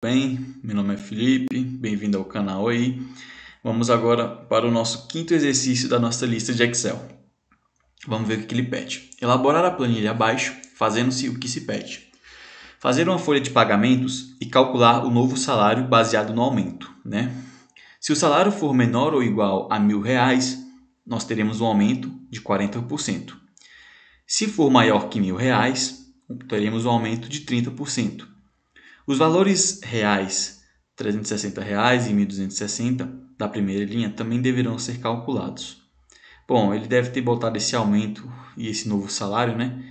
Bem, meu nome é Felipe, bem-vindo ao canal aí. Vamos agora para o nosso quinto exercício da nossa lista de Excel. Vamos ver o que ele pede. Elaborar a planilha abaixo, fazendo-se o que se pede. Fazer uma folha de pagamentos e calcular o novo salário baseado no aumento, né? Se o salário for menor ou igual a mil reais, nós teremos um aumento de 40%. Se for maior que mil reais, teremos um aumento de 30%. Os valores reais, R$ 360 reais e 1.260 da primeira linha também deverão ser calculados. Bom, ele deve ter botado esse aumento e esse novo salário, né?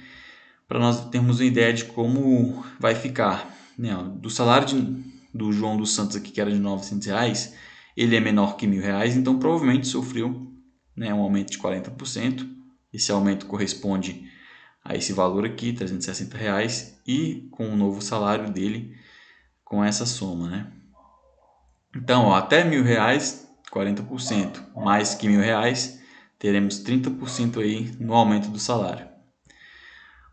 Para nós termos uma ideia de como vai ficar. Né? Do salário de, do João dos Santos aqui, que era de 900 reais, ele é menor que mil reais, então provavelmente sofreu né, um aumento de 40%. Esse aumento corresponde a esse valor aqui, 360 reais, e com o novo salário dele, com essa soma, né? Então, ó, até mil reais, 40%, mais que mil reais, teremos 30% aí no aumento do salário.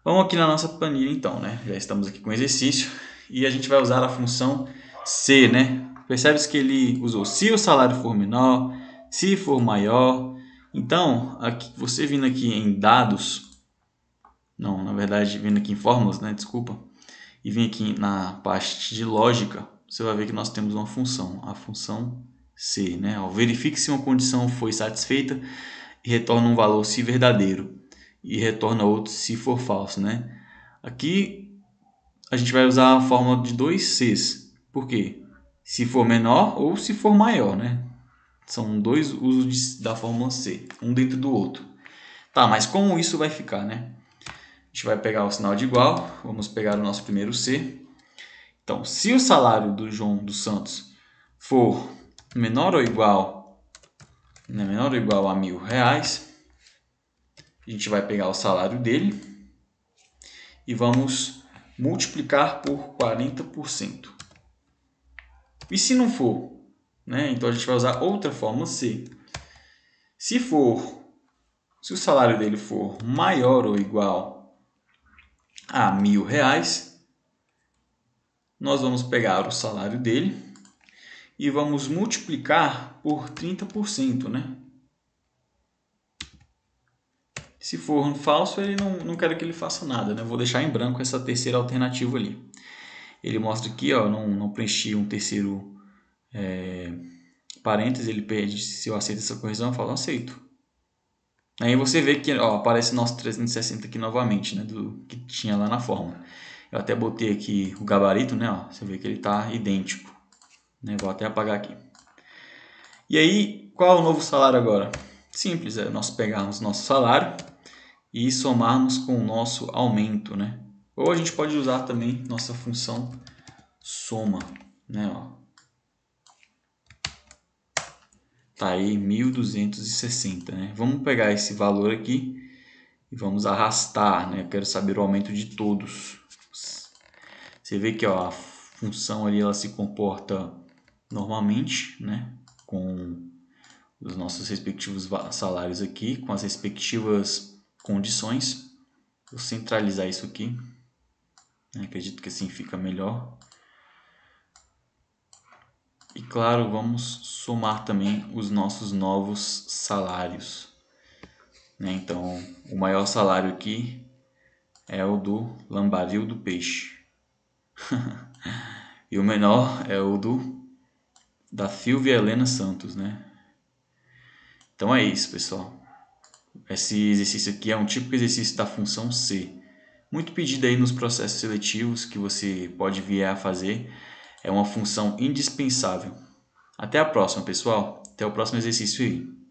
Vamos aqui na nossa planilha então, né? Já estamos aqui com o exercício e a gente vai usar a função se, né? Percebes que ele usou se o salário for menor, se for maior. Então, aqui, você vindo aqui em dados, não, na verdade, vindo aqui em fórmulas, né? Desculpa e vem aqui na parte de lógica, você vai ver que nós temos uma função, a função C. Né? Ó, verifique se uma condição foi satisfeita e retorna um valor se verdadeiro e retorna outro se for falso. Né? Aqui a gente vai usar a fórmula de dois Cs. Por quê? Se for menor ou se for maior. Né? São dois usos da fórmula C, um dentro do outro. Tá, mas como isso vai ficar, né? A gente vai pegar o sinal de igual, vamos pegar o nosso primeiro C. Então, se o salário do João dos Santos for menor ou igual, né, menor ou igual a mil reais, a gente vai pegar o salário dele e vamos multiplicar por 40%. E se não for? Né, então, a gente vai usar outra forma C. Se for, se o salário dele for maior ou igual a mil reais. Nós vamos pegar o salário dele e vamos multiplicar por 30%, né? Se for um falso, ele não, não quero que ele faça nada, né? Eu vou deixar em branco essa terceira alternativa ali. Ele mostra aqui, ó, não, não preenchi um terceiro é, parênteses, ele pede se eu aceito essa correção, eu falo aceito. Aí você vê que ó, aparece nosso 360 aqui novamente, né, do que tinha lá na forma. Eu até botei aqui o gabarito, né, ó, você vê que ele está idêntico. Né, vou até apagar aqui. E aí, qual é o novo salário agora? Simples, é nós pegarmos nosso salário e somarmos com o nosso aumento, né? Ou a gente pode usar também nossa função soma, né? Ó, Está aí 1.260, né? Vamos pegar esse valor aqui e vamos arrastar, né? Eu quero saber o aumento de todos. Você vê que ó, a função ali ela se comporta normalmente, né? Com os nossos respectivos salários aqui, com as respectivas condições. Vou centralizar isso aqui. Né? Acredito que assim fica melhor. E claro, vamos somar também os nossos novos salários. Né? Então, o maior salário aqui é o do lambaril do peixe. e o menor é o do da Silvia Helena Santos, né? Então é isso, pessoal. Esse exercício aqui é um tipo de exercício da função C, muito pedido aí nos processos seletivos que você pode vir a fazer é uma função indispensável. Até a próxima, pessoal. Até o próximo exercício aí.